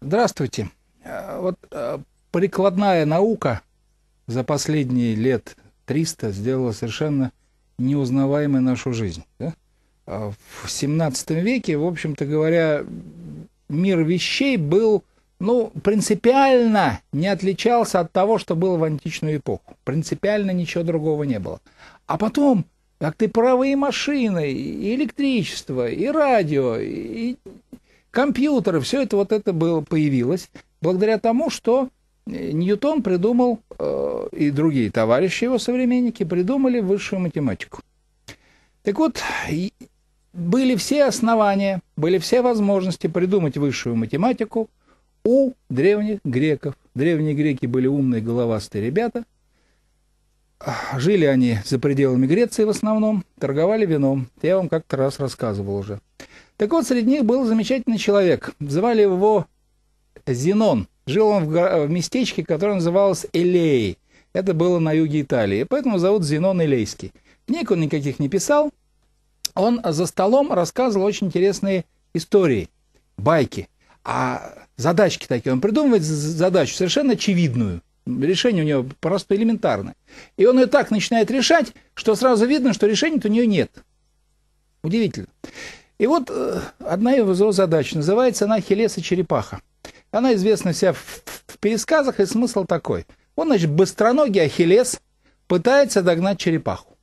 Здравствуйте. Э, вот э, прикладная наука за последние лет 300 сделала совершенно неузнаваемой нашу жизнь. Да? А в 17 веке, в общем-то говоря, мир вещей был, ну, принципиально не отличался от того, что было в античную эпоху. Принципиально ничего другого не было. А потом, как ты правые машины, и электричество, и радио, и компьютеры, все это вот это было, появилось благодаря тому, что э, Ньютон придумал, э, и другие товарищи его современники придумали высшую математику. Так вот, были все основания, были все возможности придумать высшую математику у древних греков. Древние греки были умные, головастые ребята. Жили они за пределами Греции в основном, торговали вином. Я вам как-то раз рассказывал уже. Так вот, среди них был замечательный человек. Звали его Зенон. Жил он в, го- в местечке, которое называлось Элей. Это было на юге Италии. Поэтому зовут Зенон Элейский. Книг он никаких не писал. Он за столом рассказывал очень интересные истории, байки. А задачки такие. Он придумывает задачу совершенно очевидную. Решение у него просто элементарное. И он ее так начинает решать, что сразу видно, что решения-то у нее нет. Удивительно. И вот э, одна из его задач, называется она и черепаха». Она известна вся в, в пересказах, и смысл такой. Он, значит, быстроногий Ахиллес пытается догнать черепаху.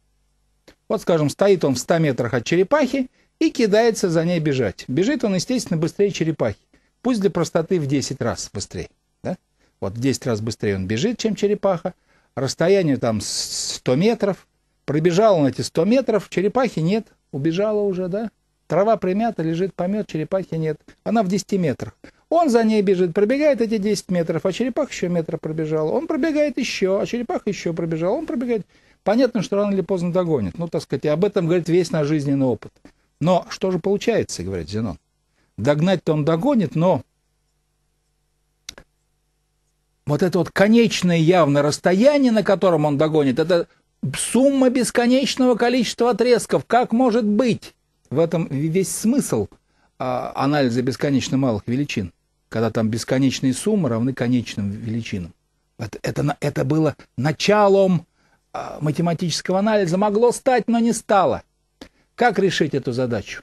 Вот, скажем, стоит он в 100 метрах от черепахи и кидается за ней бежать. Бежит он, естественно, быстрее черепахи. Пусть для простоты в 10 раз быстрее. Да? Вот в 10 раз быстрее он бежит, чем черепаха. Расстояние там 100 метров. Пробежал он эти 100 метров, черепахи нет, убежала уже, да? Трава примята, лежит помет, черепахи нет. Она в 10 метрах. Он за ней бежит, пробегает эти 10 метров, а черепах еще метра пробежал. Он пробегает еще, а черепах еще пробежал. Он пробегает. Понятно, что рано или поздно догонит. Ну, так сказать, и об этом говорит весь наш жизненный опыт. Но что же получается, говорит Зенон? Догнать-то он догонит, но вот это вот конечное явно расстояние, на котором он догонит, это сумма бесконечного количества отрезков. Как может быть? В этом весь смысл а, анализа бесконечно малых величин, когда там бесконечные суммы равны конечным величинам. Это, это, это было началом а, математического анализа. Могло стать, но не стало. Как решить эту задачу?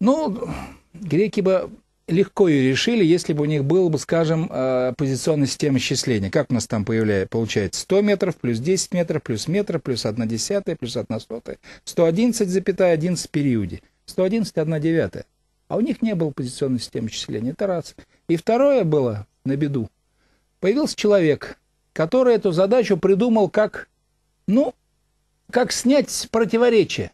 Ну, греки бы легко ее решили, если бы у них было бы, скажем, э, позиционная система исчисления. Как у нас там появляется, получается 100 метров, плюс 10 метров, плюс метр, плюс 1 десятая, плюс 1 сотая, 111,11 в периоде, 111,1 девятая. А у них не было позиционной системы исчисления. Это раз. И второе было на беду. Появился человек, который эту задачу придумал как, ну, как снять противоречие.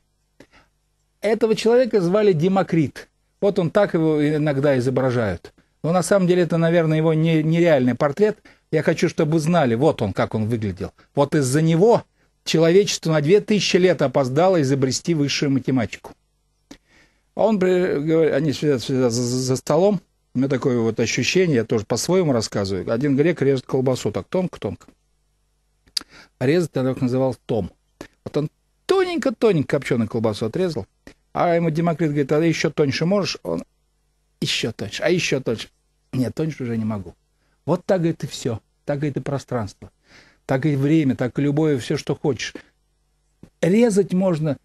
Этого человека звали Демокрит – вот он так его иногда изображают. Но на самом деле это, наверное, его нереальный портрет. Я хочу, чтобы вы знали, вот он, как он выглядел. Вот из-за него человечество на 2000 лет опоздало изобрести высшую математику. А он, э, они сидят, сидят за, за столом, у меня такое вот ощущение, я тоже по-своему рассказываю. Один грек режет колбасу так тонко-тонко. Резать она их называл том. Вот он тоненько-тоненько копченую колбасу отрезал – а ему Демокрит говорит, а ты еще тоньше можешь? Он еще тоньше, а еще тоньше. Нет, тоньше уже не могу. Вот так, говорит, и все. Так, говорит, и пространство. Так и время, так и любое, все, что хочешь. Резать можно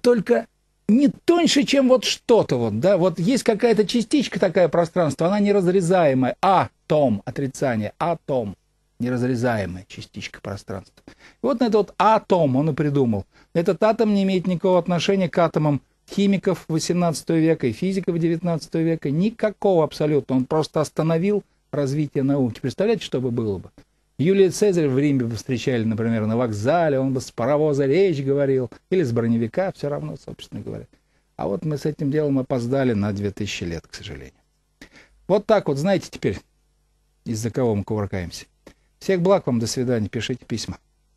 только не тоньше, чем вот что-то вот, да, вот есть какая-то частичка такая пространство, она неразрезаемая, атом, отрицание, атом, неразрезаемая частичка пространства. И вот на этот вот атом он и придумал. Этот атом не имеет никакого отношения к атомам химиков XVIII века и физиков XIX века. Никакого абсолютно. Он просто остановил развитие науки. Представляете, что бы было бы? Юлия Цезарь в Риме бы встречали, например, на вокзале, он бы с паровоза речь говорил, или с броневика, все равно, собственно говоря. А вот мы с этим делом опоздали на 2000 лет, к сожалению. Вот так вот, знаете теперь, из-за кого мы кувыркаемся. Всех благ вам, до свидания, пишите письма.